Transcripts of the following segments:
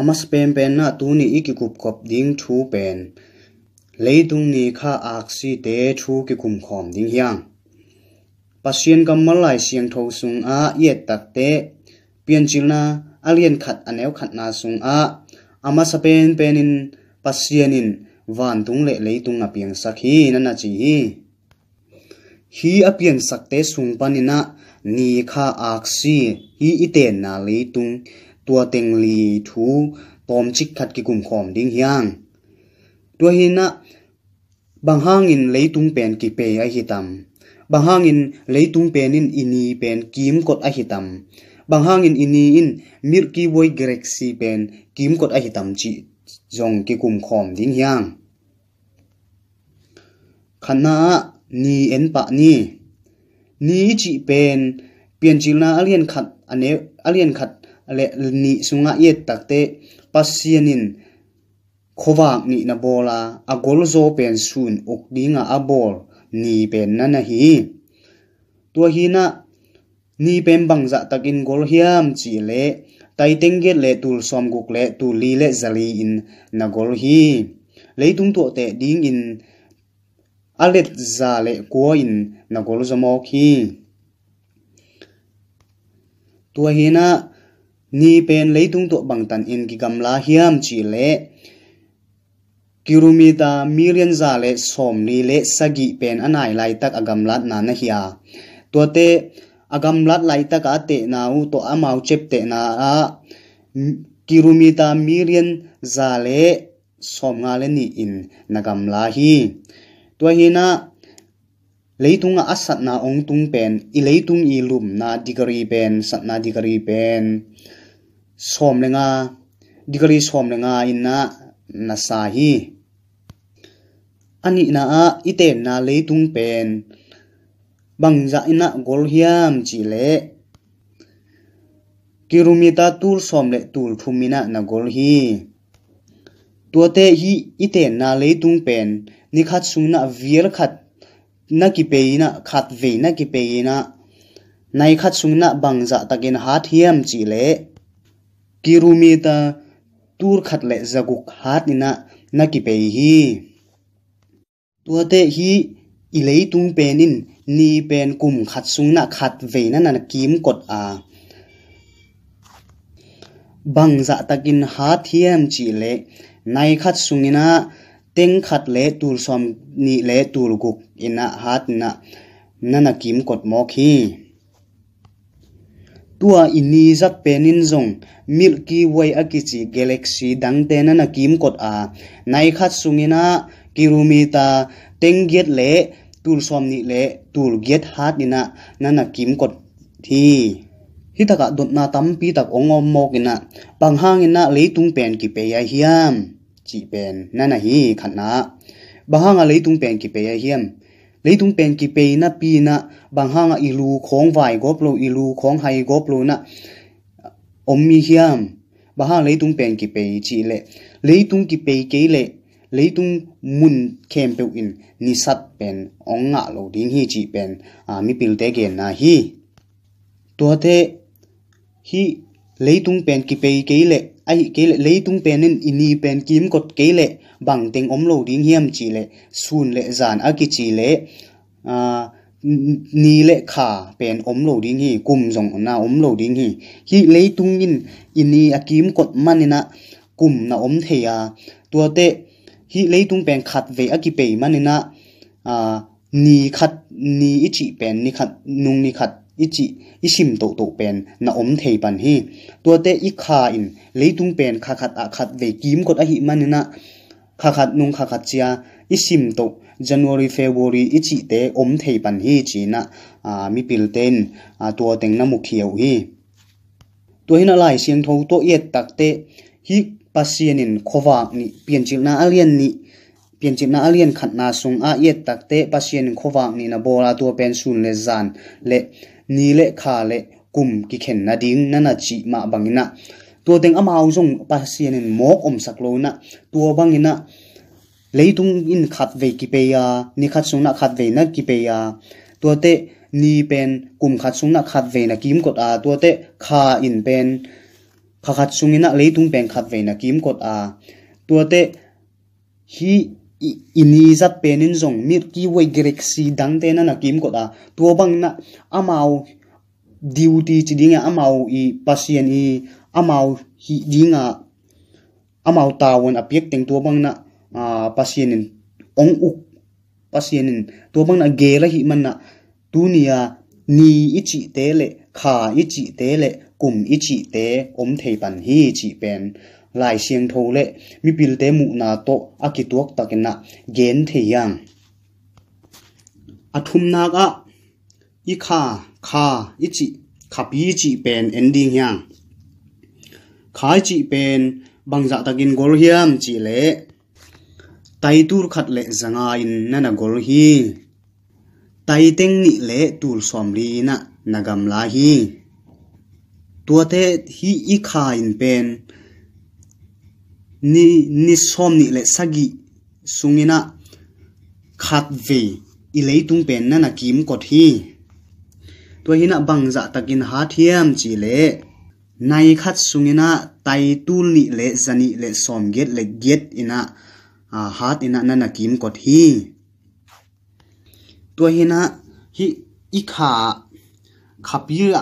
ama spen pen na tu ni ikikup kop ding thu pen leitung ni kha aksi te thu ki kum khom ding hiang pasien kam malai siang tho sung a yet tak te pian chilna alien khat anew khat na sung a ama spen pen in pasien in van tung le leitung a piang sak hi na na chi hi hi a pian sak te sung panina ni kha aksi hi iten na leitung ตัวเต็งลีทูตอมชิกขัดกิกุมขอมดิ้งยางตัวเฮนะบางห้างอินเลยตุงเป็นกิเปยไอหิตำบางห้างอินเลยตุงเป็นอินอินีเป็นกิมกดไอหิตำบางห้างอินอินีอินมิรกิวยเกร็กซีเป็นกิมกดไอหิตำจีจงกิกุมขอมดิ้งยางขณะนีเอ็นปะนี่นี้จีเป็นเปลี่ยนจีนาอเลียนขัดอันเนอเลียนขัด le ni sunga tắc takte pasianin khowak ni na bola a gol zo pen sun ok dinga a bol ni pen na na hi tua hi na ni pen bang za in gol hiam chi le tai teng get le tul som guk le tu li le zali in na gol hi tung to te ding in alet za le ko in na gol zo mo khi tua hi na ni pen leitung to bangtan in ki gamla hiam chi le kirumita mirian za le som ni le sagi pen anai lai tak agam lat na na hia to te agam lat lai tak a te na u to amau chep te na a kirumita mirian za le som nga le ni in nagam la hi to hi na lấy tung a sát na ông tung pen i tung i lum na digari pen sát na digari pen สมเลยงาดีกรีสมเลยงาอินนานาสาฮีอันนี้นะออีเต็นนาเลยตุงเป็นบังจะอินนะกอลฮิแอมจิเล่กิรุมิตาตูลสมเลตูลทุมินะนากอลฮีตัวเตฮีอีเต็นนาเลยตุงเป็นนิคัดสุนนาวิลคัดนักกีเปนะขัดเวนักกีเปนาในคัดสุนนาบังจะตะกินฮาร์ทเฮีมจิเล่กิรูมีตาตูรขัดเละจะกุกฮาร์ดนี่นะนักกีเปย์ฮีตัวเตะฮีอิเลยตุงเปนินนี่เป็นกลุ่มขัดซุงนะขัดเวนั่นนักกิมกดอาบังจะตะกินฮาร์ดเทียมจีเลในขัดซุงนี่นะเต็งขัดเละตูร์ซอมนี่เละตูรกุกอินะฮาร์ดนะนั่นน่ะกิมกดมอกฮี tua ini zat penin zong milky way akichi galaxy dang tena na kim kot a nai khat sungina kirumita tengget le tur som ni le tur get hat ina nana kim kot thi hi taka dot na tam pi tak ongom mok ina panghang ina tung pen ki pe ya hiam chi pen nana hi khatna bahanga leitung pen ki pe ya hiam ลยตุงเป็นกี่ปีนะปีนะบางห้างอิรูของไหวกบโลอิรูของไฮกบโลนะอมมีเฮียมบางห้างเลยตุงเป็นกี่ปีจีเละเลยตุงกีเปกี่เละเลยตุงมุนเข้มเปลวอินนิสัตเป็นองงะโลดิ้งฮีจีเป็นอ่ามีปิลเตเกนนะฮีตัวเทฮีเลยตุงเป็นกี่ปีกี่เละ ai kể lệ lấy tung leitung nên ini pen kim kot ke lệ bằng teng om lo đinh hiem chỉ lệ sun lệ zan a ki chi le a ni le kha pen om lo đinh hi kum jong na om lo đinh hi khi lấy tung in ini akim nên manina kum na om theya à, tuate hi leitung pen khat ve a ki nên manina à ni khat ni chỉ pen ni khat nung ni khat อีจีอิชิมโตโตเป็นนาอมเทปันฮีตัวเตอีคาอินเลยตุงเป็นขาขัดอาขัดเวกิมกดอหิมันินะขาขัดนุงขาขัดเจียอิชิมโต January February อิจิเตอมเทปันฮีจีนะอ่ามีปิลเตนอ่าตัวเต็งน้ำมุกเขียวฮีตัวหินอะไรเสียงทูตัวเอียดตักเตฮิปัสเซนินโควากนี่เปลี่ยนจิตนาอาเลียนนี่เปลี่ยนจิตนาอาเลียนขัดนาสงอาเอียตักเตปัสเซนินโควากนี่นะโบราตัวเป็นศูนเลซันเล ni le kha le kum ki khen na ding na na chi ma bangina tua teng amao jong pasien in mok om saklo na tua bangina leitung in khat ve ki pe ya ni khat sung na khat ve na ki pe ya tua te ni pen kum khat sung na khat ve na kim kot a tua te kha in pen kha khat sung ina leitung pen khat ve na kim kot a tua te hi ini zat penin zong mit ki wei grek si dang te na nakim ko da to bang na amao duty chi dinga amao i pasien i amao hi dinga amao tawon apiek teng to bang na a pasienin ong uk pasienin to bang na gela hi man na tunia ni ichi te le kha ichi te le kum ichi te om thei pan hi chi pen ลายเสียงทูเลมีปิลเตมุนาโตอากิตวกตะกินนะเกนเทียงอทุมนากะอีคาคาอิจิขับยีจิเป็นเอนดิ้งยังขายจิเป็นบางจะตะกินกอลเฮียมจิเลไตตูรขัดเละจังอาอินนั่นกอลฮีไตเต็งนี่เลตูรสอมลีนะนักำลาฮีตัวเตฮีอีคาอินเป็น ni ni som ni le sagi sungina khat ve i lấy tung pen na na kim kot hi to hina bang za takin ha thiam chi le nai khat sungina tai tul ni le zani le som get le get ina a hat ina na na kim kot hi to hina hi ikha khapira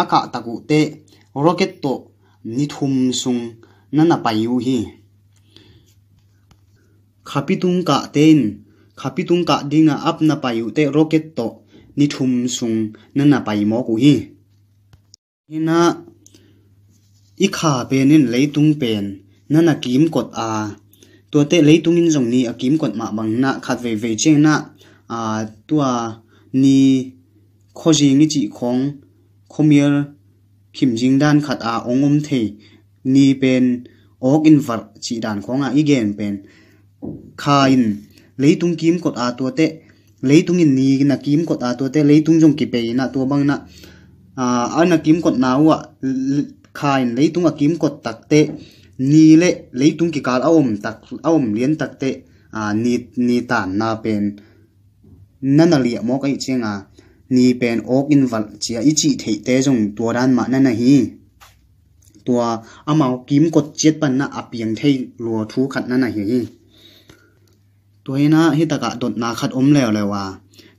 aka taku te rocket to ni thum sung นั่นไปอยู่ฮีขับไปตรงกะเต็นขับไปตรงกะดิ่ะอับนั่นไปอยู่เตะโรเกตโตนิทุมซุงนั่นไปมอกูฮีนี่นะอีขาเป็นนี่เลยตรงเป็นนั่นกิมกดอาตัวเตะเลยตรงนี้ตรงนี้กิมกดมาบังนะขัดเวเวเจนะอ่าตัวนี่โคจิงนี่จีของคอมเมอร์ขิมจิงด้านขัดอาองอมเทนี่เป็นออกอินาร์จีดานของอ่ะอีเกนเป็นคาอินเลยตุงกิมกดอาตัวเตะเลยตุงอินนี่นะกิมกดอาตัวเตะเลยตุงจงกิเปนะตัวบังนะอ่าอันนะกิมกดนาวอ่ะคาอินเลยตุงอ่ะกิมกดตักเตะนี่เละเลยตุงกิการเอาอมตักเอาอมเลี้ยนตักเตะอ่านีนีตานนาเป็นนั่นอะไรมอกไอเชียงอ่ะนี่เป็นออกอินาร์จีอีจีเทเตจงตัวด้านมานั่นนะฮีตัวอามากิมกดเจ็ดปันนะอเปียงห้รัวทูขัดนั่นน่ะเฮ้ยตัวเฮนะฮิตากะดดนาขัดอมแล้วเลยว่า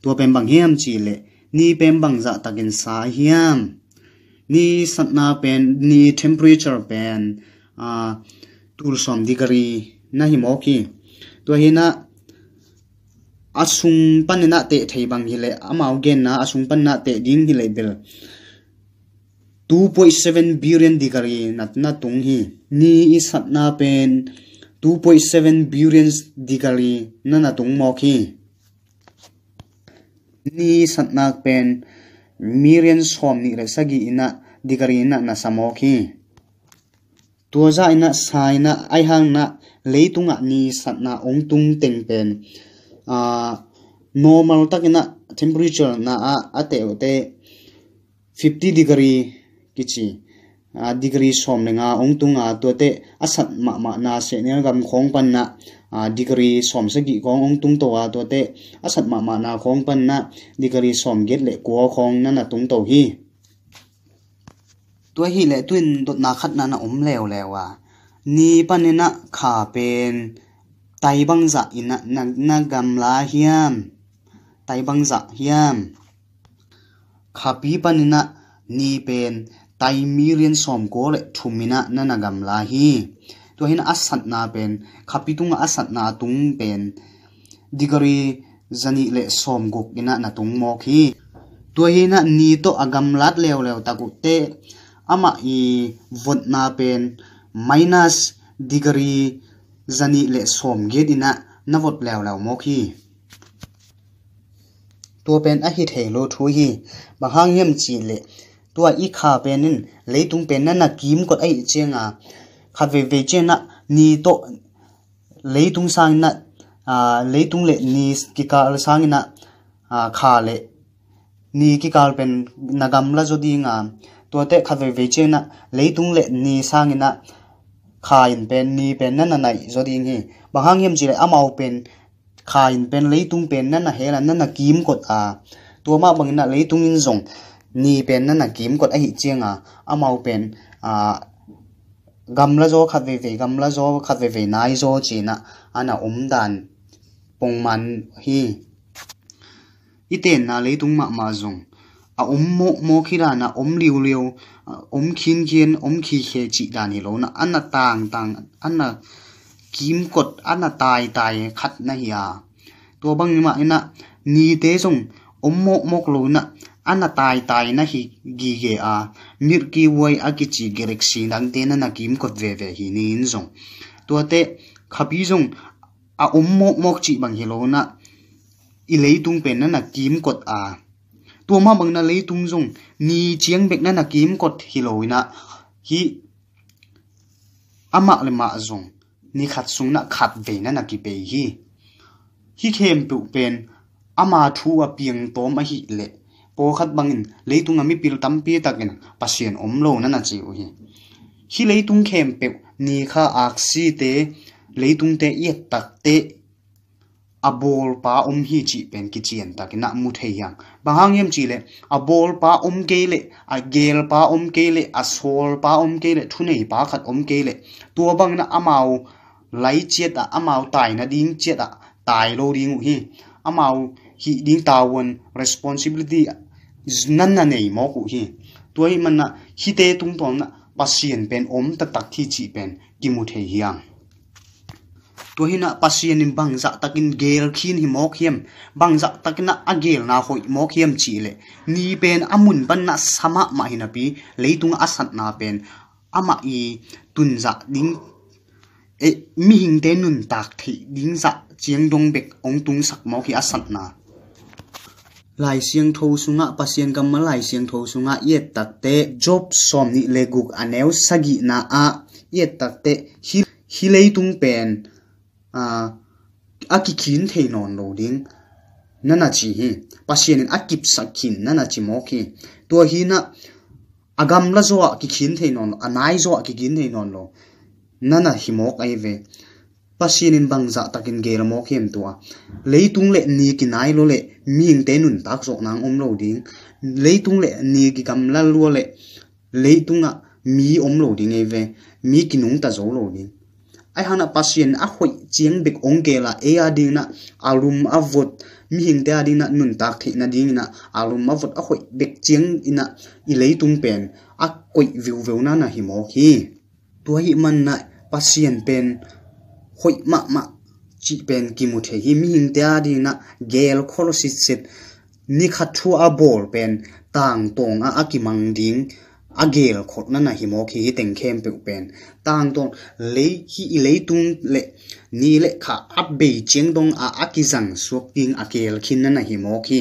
ตัวเป็นบางเฮียมจีเลนี่เป็นบางจะตะกินสาเฮียมนี่สัตนาเป็นนี่เทมเพอเรเจอร์เป็นอ่าตูลสอมดีกรีน่ะฮิมอกีตัวเฮนะอาชุงปันนะเตะไทยบางฮิเลอามาเกนนะอาชุงปันนะเตะดิ้งฮิเลเบล2.7 billion dikari na tung hi ni isatna pen 2.7 billion na na tung mok hi ni satna pen million som ni resagi ina dikari ina na samok hi tuaza ina saina hang na leitunga ni satna tung teng pen a normal ina temperature na a ate ote 50 degree กิดีกรีสอมเงาองตุงาตัวเตอสัตมามานาเสเนกำของปันนะดีกรีสอมสกิขององตุงตัวตัวเตอสัตมามานาของปันนะดีกรีสอมเกตเลกัวของนั่นตุงตัวฮีตัวฮีเลตุนตุนาคัดนันอมเลวเลวะนี่ปันเนนะขาเป็นไตบังจะอินะนักนักกำลาเฮียมไตบังจะเฮียมขาปีปันนนะนี่เป็นตมีเรียนสอมก็เลยทุมินะนันนกรรมลาฮีตัวเห็นอัศนาเป็นขับปีตุงอัศนาตุงเป็นดีกรีจันิเลยสอมกุกินะนตุงมอกีตัวเห็นนี่ตัวกำลัดเลวๆตะกุเตะอามาอีวดนาเป็นมินัสดีกรีจันิเลยสอมเกดินะนันวดเลวๆมอกีตัวเป็นอหิเทโลทุีบางครั้งเยี่ยมจีเล tua i kha penin leitung pen na na kim kot ai chenga về về ve chena ni to lấy tung sang à lấy tung le ni ki kal sang na kha le ni ki kal pen nagam la đi nga tua về về ve ve lấy tung le ni sang na kha in pen ni pen na na nai jodi ngi bahang yem jile amau pen kha in pen leitung pen na na hela na na kim kot a tua ma lấy tung in zong ni pen na na kim kot a hi chinga amau pen a gam la zo khat ve ve gam la zo khat ve ve nai zo chi na ana um dan pung man hi iten na le tung ma ma zung a um mo mo khira na um liu liu um khin khin um khi khe chi dan hi lo na ana tang tang ana kim kot ana tai tai khat na hi a to bang ma ina ni te zung um mo mok lo na ana tai tai na hi gi ge a milky way a ki chi galaxy dang te na na kim ko ve ve hi ni in zong to te khapi zong a om mok mok chi bang hilo na i lei tung pen na na kim kot a tua ma bang na lei tung zong ni chiang bek na na kim kot hilo na hi ama le ma zong ni khat sung na khat ve na na ki pe hi hi khem pu pen ama thu a piang tom a hi le po khat bangin leitung ami pil tampi takin pasien omlo nana chiu hi hi leitung khem pe ni kha aksi te tung te yet tắc te a bol pa om hi chi pen ki chien tak na mu thei yang bahang yem chi le a bol pa om ke le a gel pa om ke le a sol pa om ke le thunei pa khát om ke le tua bang na amau lấy chết à amau tài na ding chết à tài lo ding hi amau hi ding tawon responsibility nan na nei mo ku hi tuai man na hi te tung tong na pasien pen om ta tak thi chi pen ki mu the hiang tu hi na pasien in bang za takin gel khin hi mok hiam bang za takin na agel na hoi mok hiam chi le ni pen amun ban na sama ma hi na pi leitung asat na pen ama i tun za ding e mi hing te nun tak thi ding za chiang dong bek ong tung sak mok hi asat na lai siang tho sunga pasien gamma lai sung tho yết tắc takte job som ni leguk aneu à sagi na a yết tắc takte hi hi hilei tung pen a à, aki kin the non lo ding nana chi hi pasien in kín sakhin nana chi mo khi tua hi na agam à la zo ki khin the non anai zo ki kin the non lo nana hi mok ai ve pasien in bangza dạ takin ge la mo khem to a leitung le ni kinai lô le miếng té nụn tắc sọ năng om lo ding lấy tung lệ ni cái cầm la lua lệ lấy tung ạ mi om lo ding ấy về mi kinh nung ta zo lo ding ai hana hội chiến khoi chiang kê là la e a ding na lùm a vot mi hing te a ding na nun tak thi na ding na alum a vot a khoi bik chiang ina i lấy tung pen a koi viu viu na na hi mo hi tua hi man na pasien pen hội ma ma จีเป็นกิมุเทฮิมินเตียดีนะเกลคอลสิสิตนิคัตชัวอาบอลเป็นต่างตรงอากิมังดิงอาเกลคดนั่นนะฮิโมคีเต็งเข้มเปลเป็นต่างตรงเลยฮิเลยตุงเลนี่เลขาอับเบจิงตรงอาอากิสังสวกิงอาเกลคินนั่นนะฮิโมคิ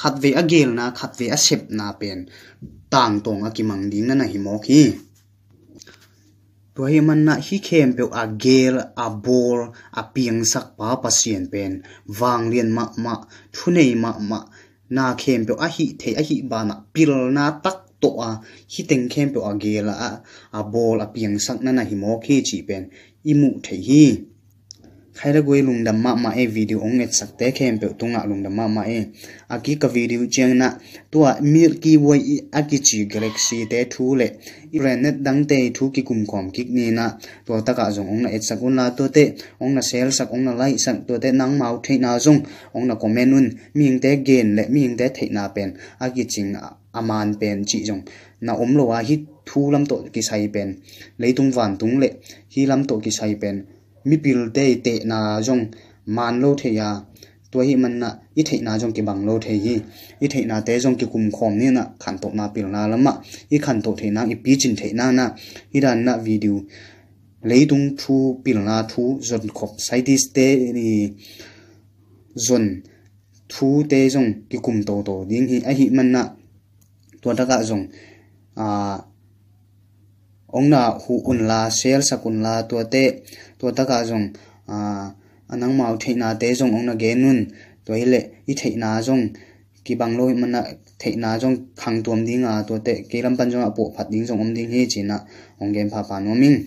ขัดเวอเกลนะขัดเวอเชบนาเป็นต่างตรงอากิมังดิงนั่นนะฮิโมคิตัวเห้มันน่ะฮิเข้มเปียวอาเกลอาบอลอาเปียงสักปาปัสเซียนเป็นวางเรียนมะมะทุนเนยมะมาะนาเข้มเปียวอาฮิเทอาฮิบานะปิลนาตักโตอาฮิเต็งเข้มเปียวอาเกลอาอาบอลอาเปียงสักนั่นน่ะฮิโมเคจีเป็นอิมุเทฮี khaira goi lungdam ma ma e video ông ong et sakte khem pe tunga lungdam ma ma e aki ka video cheng na tua milky way aki chi galaxy te thu le planet dang te thu ki kum khom kik ni na to ta ka jong ong na et sakun la to te ong na sel sak ong na lai sak to te nang mau thei na jong ong na comment un ming te gen le ming te thei na pen aki ching aman pen chi jong na om lo wa hi thu lam to ki sai pen leitung van tung lệ, hi lam to ki sai pen mipil te te na jong man lo the ya to hi man na i thei na jong ki bang lo the hi i thei na te jong ki kum khom ni na khan to na pil na lama i khan to the na i pi chin the na na i dan na video leidung thu pil na thu zon khop saitis te ni zon thu te jong ki kum to to ding hi a hi man na to ta ka jong a na hu un la sel sakun la to te to ta ka jong a anang mau thei na te jong ong na ge nun to ile i thei na jong ki bang loi mana thei na jong khang tuam ding a to te ke lam pan jong a po phat ding jong om ding he china ong gem pha pa no ming